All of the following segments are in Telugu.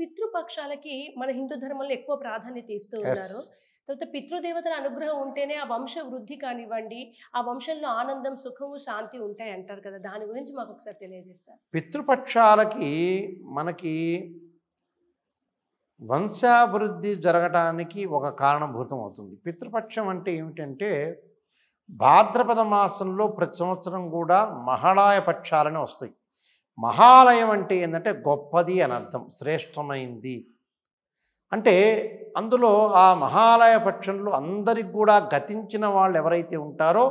పితృపక్షాలకి మన హిందూ ధర్మంలో ఎక్కువ ప్రాధాన్యత ఇస్తూ ఉన్నారు తర్వాత పితృదేవతల అనుగ్రహం ఉంటేనే ఆ వంశ వృద్ధి కానివ్వండి ఆ వంశంలో ఆనందం సుఖము శాంతి ఉంటాయి అంటారు కదా దాని గురించి మాకు ఒకసారి తెలియజేస్తారు పితృపక్షాలకి మనకి వంశాభివృద్ధి జరగటానికి ఒక కారణభూతం అవుతుంది పితృపక్షం అంటే ఏమిటంటే భాద్రపద మాసంలో ప్రతి సంవత్సరం కూడా మహాళాయ పక్షాలని వస్తాయి మహాలయం అంటే ఏంటంటే గొప్పది అని అర్థం శ్రేష్టమైంది అంటే అందులో ఆ మహాలయ పక్షంలో అందరికి కూడా గతించిన వాళ్ళు ఎవరైతే ఉంటారో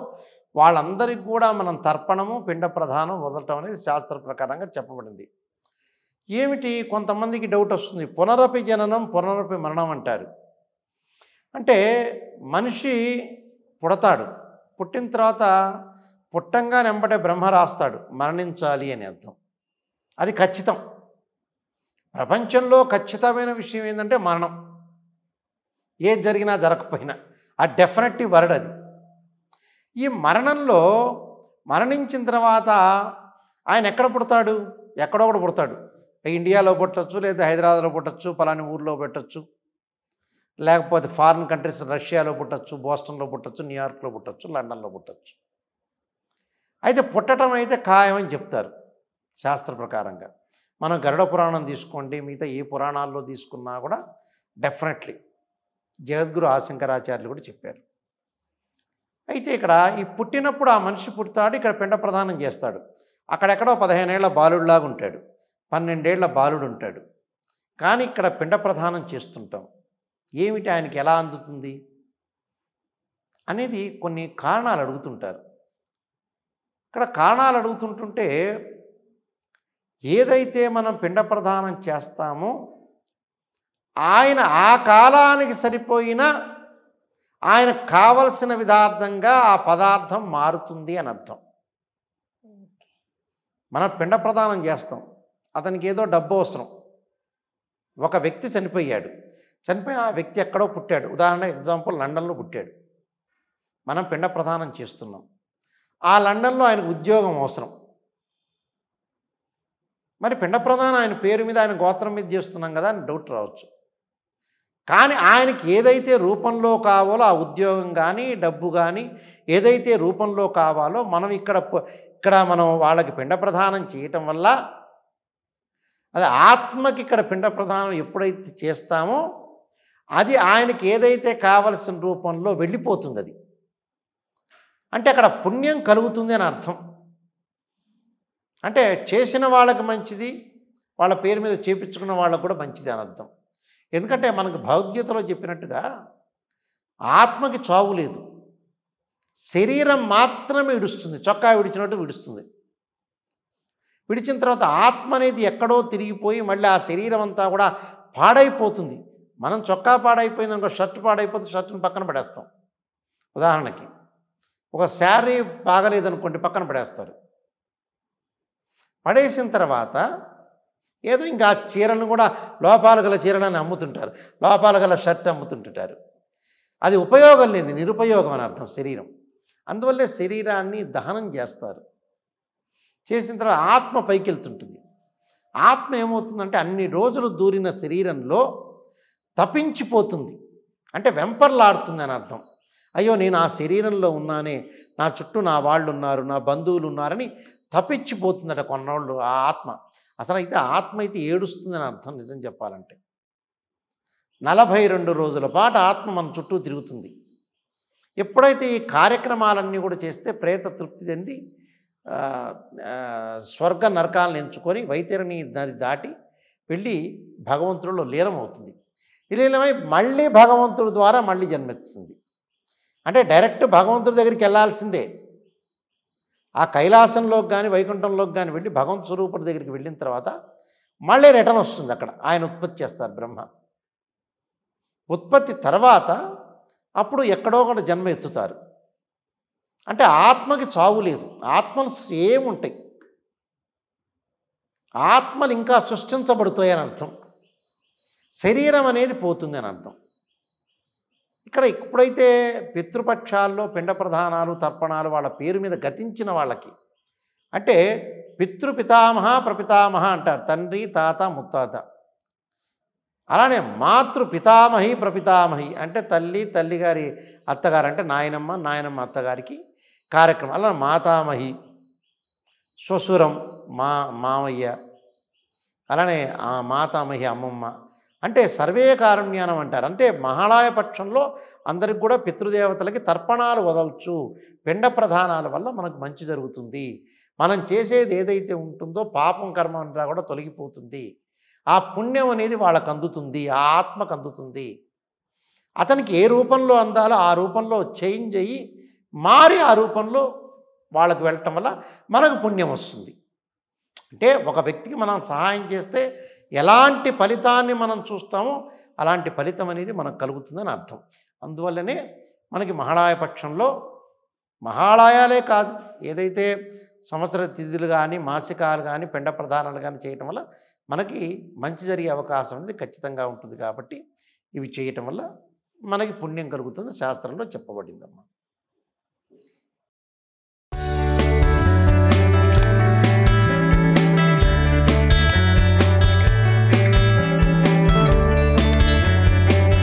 వాళ్ళందరికి కూడా మనం తర్పణము పిండ ప్రధానం వదలటం అనేది శాస్త్ర ప్రకారంగా చెప్పబడింది ఏమిటి కొంతమందికి డౌట్ వస్తుంది పునరపి జననం పునరపి మరణం అంటారు అంటే మనిషి పుడతాడు పుట్టిన తర్వాత పుట్టంగా వెంబడే బ్రహ్మ రాస్తాడు మరణించాలి అని అర్థం అది ఖచ్చితం ప్రపంచంలో ఖచ్చితమైన విషయం ఏంటంటే మరణం ఏది జరిగినా జరగకపోయినా ఆ డెఫినెట్లీ వర్డ్ అది ఈ మరణంలో మరణించిన తర్వాత ఆయన ఎక్కడ పుడతాడు ఎక్కడో కూడా పుడతాడు ఇండియాలో పుట్టచ్చు లేదా హైదరాబాద్లో పుట్టచ్చు పలాని ఊర్లో పెట్టచ్చు లేకపోతే ఫారిన్ కంట్రీస్ రష్యాలో పుట్టచ్చు బోస్టన్లో పుట్టచ్చు న్యూయార్క్లో పుట్టచ్చు లండన్లో పుట్టచ్చు అయితే పుట్టడం అయితే ఖాయమని చెప్తారు శాస్త్ర ప్రకారంగా మనం గరుడ పురాణం తీసుకోండి మిగతా ఏ పురాణాల్లో తీసుకున్నా కూడా డెఫినెట్లీ జగద్గురు ఆశంకరాచార్యులు కూడా చెప్పారు అయితే ఇక్కడ ఈ పుట్టినప్పుడు ఆ మనిషి పుడతాడు ఇక్కడ పిండ ప్రదానం చేస్తాడు అక్కడెక్కడో పదిహేనేళ్ల బాలుడిలాగా ఉంటాడు పన్నెండేళ్ల బాలుడు ఉంటాడు కానీ ఇక్కడ పిండ ప్రధానం చేస్తుంటాం ఏమిటి ఆయనకి ఎలా అందుతుంది అనేది కొన్ని కారణాలు అడుగుతుంటారు ఇక్కడ కారణాలు అడుగుతుంటుంటే ఏదైతే మనం పిండ ప్రదానం చేస్తామో ఆయన ఆ కాలానికి సరిపోయిన ఆయన కావలసిన విధార్థంగా ఆ పదార్థం మారుతుంది అని అర్థం మనం పిండ ప్రదానం చేస్తాం అతనికి ఏదో డబ్బు అవసరం ఒక వ్యక్తి చనిపోయాడు చనిపోయి ఆ వ్యక్తి ఎక్కడో పుట్టాడు ఉదాహరణ ఎగ్జాంపుల్ లండన్లో పుట్టాడు మనం పిండ ప్రదానం చేస్తున్నాం ఆ లండన్లో ఆయనకు ఉద్యోగం అవసరం మరి పిండ ప్రధానం ఆయన పేరు మీద ఆయన గోత్రం మీద చేస్తున్నాం కదా అని డౌట్ రావచ్చు కానీ ఆయనకి ఏదైతే రూపంలో కావాలో ఆ ఉద్యోగం కానీ డబ్బు కానీ ఏదైతే రూపంలో కావాలో మనం ఇక్కడ ఇక్కడ మనం వాళ్ళకి పిండ ప్రధానం చేయటం వల్ల అది ఆత్మకి ఇక్కడ పిండ ప్రధానం ఎప్పుడైతే చేస్తామో అది ఆయనకి ఏదైతే కావలసిన రూపంలో వెళ్ళిపోతుంది అది అంటే అక్కడ పుణ్యం కలుగుతుంది అని అర్థం అంటే చేసిన వాళ్ళకి మంచిది వాళ్ళ పేరు మీద చేపించుకున్న వాళ్ళకు కూడా మంచిది అని అర్థం ఎందుకంటే మనకు భగవద్గీతలో చెప్పినట్టుగా ఆత్మకి చావు లేదు శరీరం మాత్రమే విడుస్తుంది చొక్కా విడిచినట్టు విడుస్తుంది విడిచిన తర్వాత ఆత్మ అనేది ఎక్కడో తిరిగిపోయి మళ్ళీ ఆ శరీరం అంతా కూడా పాడైపోతుంది మనం చొక్కా పాడైపోయింది అనుకో షర్ట్ పాడైపోతే షర్ట్ని పక్కన పడేస్తాం ఉదాహరణకి ఒక శారీ బాగలేదనుకోండి పక్కన పడేస్తారు పడేసిన తర్వాత ఏదో ఇంకా ఆ చీరను కూడా లోపాలు గల చీరలను అమ్ముతుంటారు లోపాలు గల షర్ట్ అమ్ముతుంటుంటారు అది ఉపయోగం లేదు నిరుపయోగం అని అర్థం శరీరం అందువల్లే శరీరాన్ని దహనం చేస్తారు చేసిన తర్వాత ఆత్మ పైకి వెళ్తుంటుంది ఆత్మ ఏమవుతుందంటే అన్ని రోజులు దూరిన శరీరంలో తప్పించిపోతుంది అంటే వెంపర్లాడుతుంది అని అర్థం అయ్యో నేను ఆ శరీరంలో ఉన్నానే నా చుట్టూ నా వాళ్ళు ఉన్నారు నా బంధువులు ఉన్నారని తప్పించిపోతుందట కొన్నాళ్ళు ఆ ఆత్మ అసలు అయితే ఆత్మ అయితే ఏడుస్తుందని అర్థం నిజం చెప్పాలంటే నలభై రెండు రోజుల పాటు ఆత్మ మన చుట్టూ తిరుగుతుంది ఎప్పుడైతే ఈ కార్యక్రమాలన్నీ కూడా చేస్తే ప్రేత తృప్తి చెంది స్వర్గ నరకాలను ఎంచుకొని వైతరిని దాన్ని దాటి వెళ్ళి భగవంతుడిలో లీనమవుతుంది విలీనమై మళ్ళీ భగవంతుడి ద్వారా మళ్ళీ జన్మెత్తుతుంది అంటే డైరెక్ట్ భగవంతుడి దగ్గరికి వెళ్ళాల్సిందే ఆ కైలాసంలోకి కానీ వైకుంఠంలోకి కానీ వెళ్ళి భగవంత స్వరూపుడి దగ్గరికి వెళ్ళిన తర్వాత మళ్ళీ రిటర్న్ వస్తుంది అక్కడ ఆయన ఉత్పత్తి చేస్తారు బ్రహ్మ ఉత్పత్తి తర్వాత అప్పుడు ఎక్కడో ఒకటి జన్మ ఎత్తుతారు అంటే ఆత్మకి చావు లేదు ఆత్మలు సేమ్ ఉంటాయి ఆత్మలు ఇంకా సృష్టించబడుతాయని అర్థం శరీరం అనేది పోతుంది అని అర్థం ఇక్కడ ఇప్పుడైతే పితృపక్షాల్లో పిండ ప్రధానాలు తర్పణాలు వాళ్ళ పేరు మీద గతించిన వాళ్ళకి అంటే పితృపితామహ ప్రపితామహ అంటారు తండ్రి తాత ముత్తాత అలానే మాతృ పితామహి ప్రపితామహి అంటే తల్లి తల్లిగారి అత్తగారు అంటే నాయనమ్మ నాయనమ్మ అత్తగారికి కార్యక్రమం అలా మాతామహి శ్వశురం మా మామయ్య అలానే మాతామహి అమ్మమ్మ అంటే సర్వే కారుణ్యానం అంటారు అంటే మహాళాయ పక్షంలో అందరికి కూడా పితృదేవతలకి తర్పణాలు వదలచ్చు పిండ ప్రధానాల వల్ల మనకు మంచి జరుగుతుంది మనం చేసేది ఏదైతే ఉంటుందో పాపం కర్మ అంతా కూడా తొలగిపోతుంది ఆ పుణ్యం అనేది వాళ్ళకు అందుతుంది ఆ ఆత్మకు అందుతుంది అతనికి ఏ రూపంలో అందాలో ఆ రూపంలో చేంజ్ అయ్యి మారి ఆ రూపంలో వాళ్ళకు వెళ్ళటం వల్ల మనకు పుణ్యం వస్తుంది అంటే ఒక వ్యక్తికి మనం సహాయం చేస్తే ఎలాంటి ఫలితాన్ని మనం చూస్తామో అలాంటి ఫలితం అనేది మనకు కలుగుతుందని అర్థం అందువల్లనే మనకి మహాళాయ పక్షంలో మహాళాయాలే కాదు ఏదైతే సంవత్సర తిథులు కానీ మాసికాలు కానీ పెండ ప్రధానాలు కానీ చేయటం వల్ల మనకి మంచి జరిగే అవకాశం అనేది ఖచ్చితంగా ఉంటుంది కాబట్టి ఇవి చేయటం వల్ల మనకి పుణ్యం కలుగుతుంది శాస్త్రంలో చెప్పబడిందమ్మా